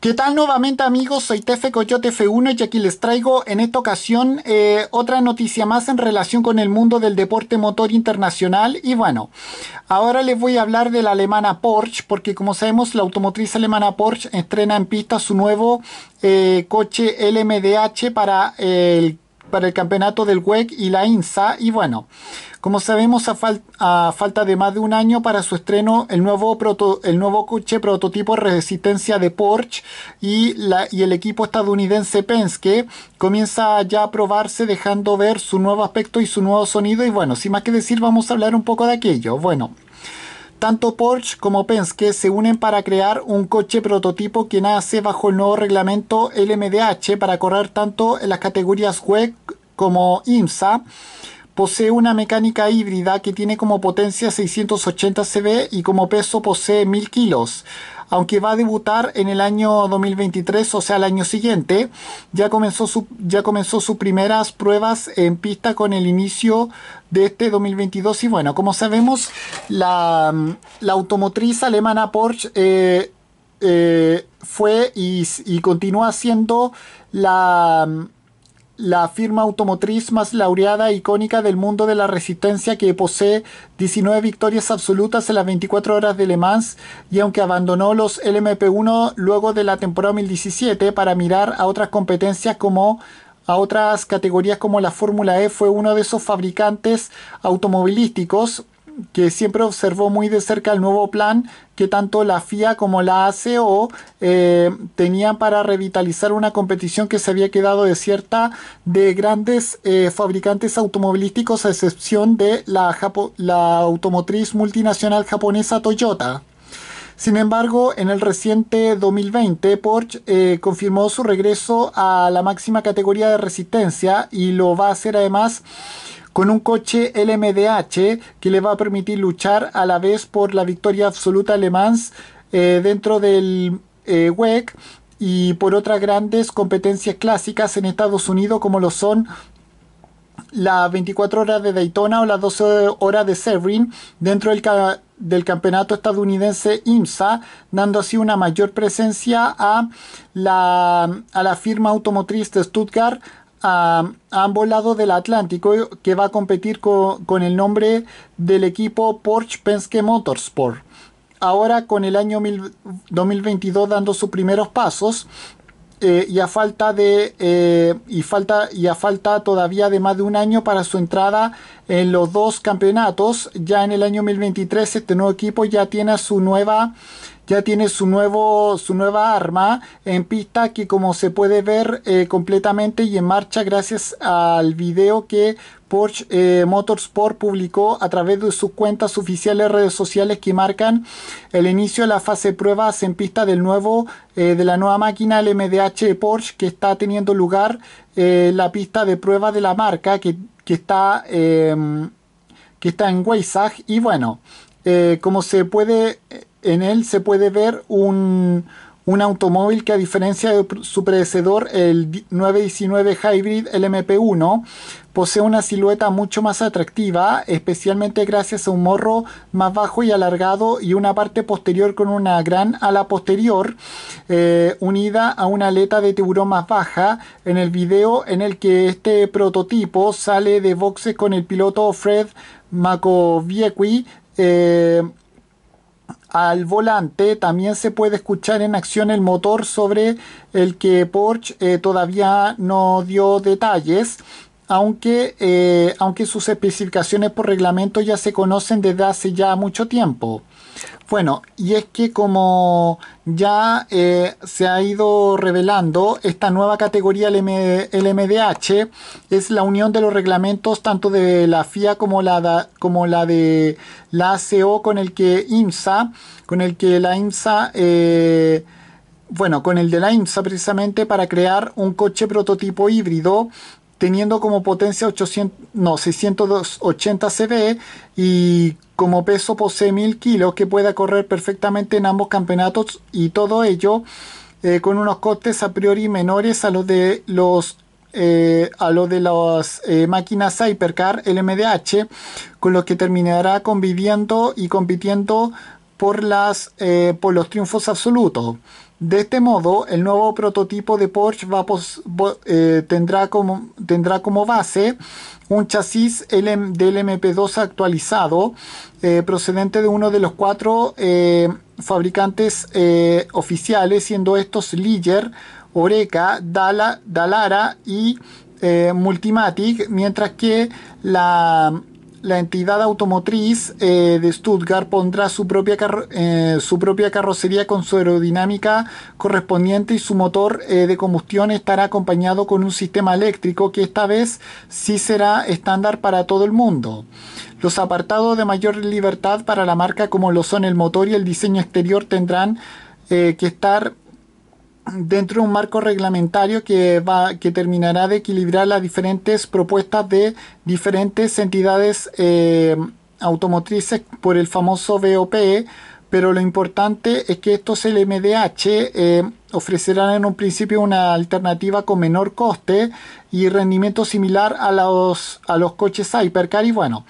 ¿Qué tal nuevamente amigos? Soy Tefe Coyote F1 y aquí les traigo en esta ocasión eh, otra noticia más en relación con el mundo del deporte motor internacional y bueno, ahora les voy a hablar de la alemana Porsche porque como sabemos la automotriz alemana Porsche estrena en pista su nuevo eh, coche LMDH para el, para el campeonato del WEC y la INSA y bueno... Como sabemos, a, falta de más de un año para su estreno, el nuevo, el nuevo coche prototipo de Resistencia de Porsche y, la y el equipo estadounidense Penske comienza ya a probarse dejando ver su nuevo aspecto y su nuevo sonido. Y bueno, sin más que decir, vamos a hablar un poco de aquello. Bueno. Tanto Porsche como Penske se unen para crear un coche prototipo que nace bajo el nuevo reglamento LMDH para correr tanto en las categorías WEC como IMSA posee una mecánica híbrida que tiene como potencia 680 CV y como peso posee 1000 kilos. Aunque va a debutar en el año 2023, o sea, el año siguiente, ya comenzó, ya comenzó sus primeras pruebas en pista con el inicio de este 2022. Y bueno, como sabemos, la, automotriz alemana Porsche eh, eh, fue y, y continúa siendo la la firma automotriz más laureada e icónica del mundo de la resistencia que posee 19 victorias absolutas en las 24 horas de Le Mans y aunque abandonó los LMP1 luego de la temporada 2017 para mirar a otras competencias como a otras categorías como la Fórmula E, fue uno de esos fabricantes automovilísticos que siempre observó muy de cerca el nuevo plan que tanto la FIA como la ACO eh, tenían para revitalizar una competición que se había quedado desierta de grandes eh, fabricantes automovilísticos a excepción de la, automotriz multinacional japonesa Toyota. Sin embargo, en el reciente 2020, Porsche eh, confirmó su regreso a la máxima categoría de resistencia y lo va a hacer además con un coche LMDH que le va a permitir luchar a la vez por la victoria absoluta alemán eh, dentro del eh, WEC y por otras grandes competencias clásicas en Estados Unidos como lo son las 24 horas de Daytona o las 12 horas de Severin dentro del, del, campeonato estadounidense IMSA, dando así una mayor presencia a la, a la firma automotriz de Stuttgart a, ambos lados del Atlántico que va a competir con, el nombre del equipo Porsche Penske Motorsport. Ahora con el año 2022 dando sus primeros pasos, eh, y a falta de eh, y falta y a falta todavía de más de un año para su entrada en los dos campeonatos ya en el año 2023 este nuevo equipo ya tiene su nueva ya tiene su, nuevo, su nueva arma en pista que como se puede ver eh, completamente y en marcha gracias al video que Porsche eh, Motorsport publicó a través de sus cuentas oficiales redes sociales que marcan el inicio de la fase de pruebas en pista del nuevo eh, de la nueva máquina LMDH Porsche que está teniendo lugar eh, la pista de prueba de la marca que, está em, que está en Weissach. y bueno como se puede en él se puede ver un, automóvil que a diferencia de su predecedor, el 919 Hybrid LMP1, posee una silueta mucho más atractiva, especialmente gracias a un morro más bajo y alargado y una parte posterior con una gran ala posterior eh, unida a una aleta de tiburón más baja. En el video en el que este prototipo sale de boxes con el piloto Fred Makoviequi. Eh, al volante. También se puede escuchar en acción el motor sobre el que Porsche eh, todavía no dio detalles. Aunque, eh, aunque sus especificaciones por reglamento ya se conocen desde hace ya mucho tiempo. Bueno, y es que como ya eh, se ha ido revelando, esta nueva categoría LMDH es la unión de los reglamentos tanto de la FIA como la, como la de la ACO con el que IMSA, con el que la IMSA, eh, bueno, con el de la IMSA precisamente para crear un coche prototipo híbrido teniendo como potencia 800, 680 CV y como peso posee 1000 kilos que pueda correr perfectamente en ambos campeonatos y todo ello eh, con unos costes a priori menores a los de los eh, a lo de las eh, máquinas Hypercar LMDH con los que terminará conviviendo y compitiendo por las por los triunfos absolutos de este modo, el nuevo prototipo de Porsche eh, tendrá, como, base un chasis LM, del 2 actualizado eh, procedente de uno de los cuatro eh, fabricantes oficiales, siendo estos Liger, Oreca, Dallara Dalara y Multimatic, mientras que la la entidad automotriz eh, de Stuttgart pondrá su propia, eh, su propia carrocería con su aerodinámica correspondiente y su motor eh, de combustión estará acompañado con un sistema eléctrico que esta vez sí será estándar para todo el mundo. Los apartados de mayor libertad para la marca como lo son el motor y el diseño exterior tendrán que estar dentro de un marco reglamentario que, va, que terminará de equilibrar las diferentes propuestas de diferentes entidades eh, automotrices por el famoso Bope pero lo importante es que estos LMDH eh, ofrecerán en un principio una alternativa con menor coste y rendimiento similar a los, a los coches Hypercar y bueno,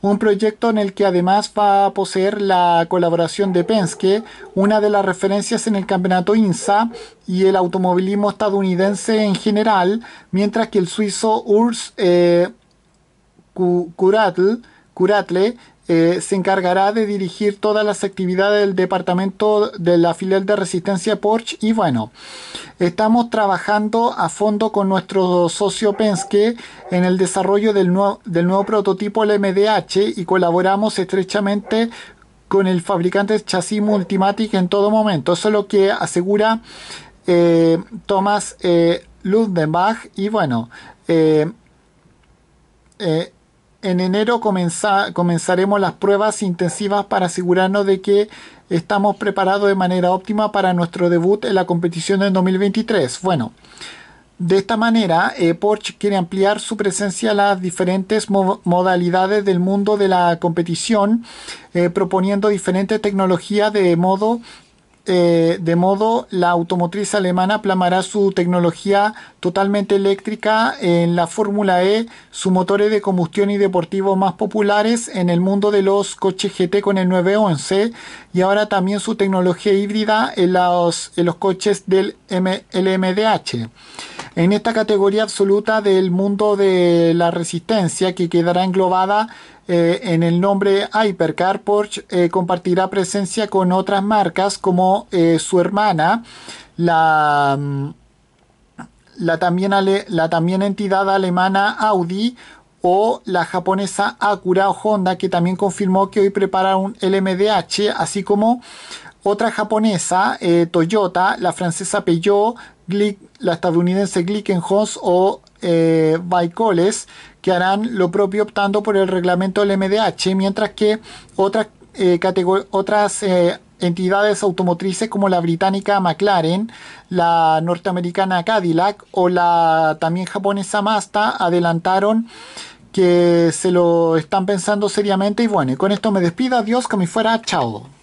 un proyecto en el que además va a poseer la colaboración de Penske, una de las referencias en el campeonato INSA y el automovilismo estadounidense en general, mientras que el suizo Urs eh, Curatle eh, se encargará de dirigir todas las actividades del departamento de la filial de Resistencia Porsche y bueno, estamos trabajando a fondo con nuestro socio Penske en el desarrollo del, nuevo, del nuevo prototipo LMDH y colaboramos estrechamente con el fabricante de chasis Multimatic en todo momento. Eso es lo que asegura eh, Thomas eh, Lundenbach y bueno, en enero comenzaremos las pruebas intensivas para asegurarnos de que estamos preparados de manera óptima para nuestro debut en la competición del 2023. Bueno, de esta manera, eh, Porsche quiere ampliar su presencia a las diferentes modalidades del mundo de la competición, eh, proponiendo diferentes tecnologías de modo eh, de modo, la automotriz alemana plamará su tecnología totalmente eléctrica en la Fórmula E, sus motores de combustión y deportivo más populares en el mundo de los coches GT con el 911 y ahora también su tecnología híbrida en los, en los coches del LMDH. En esta categoría absoluta del mundo de la resistencia que quedará englobada eh, en el nombre Hypercar, Porsche eh, compartirá presencia con otras marcas como eh, su hermana, la, mm, también la también entidad alemana Audi o la japonesa Acura o Honda, que también confirmó que hoy prepara un LMDH, así como otra japonesa, Toyota, la francesa Peugeot, la estadounidense Glickenhaus o Baikoles que harán lo propio optando por el reglamento del MDH, mientras que otras, eh, otras eh, entidades automotrices como la británica McLaren, la norteamericana Cadillac o la también japonesa Mazda adelantaron que se lo están pensando seriamente y bueno, y con esto me despido, adiós, como me fuera, chao.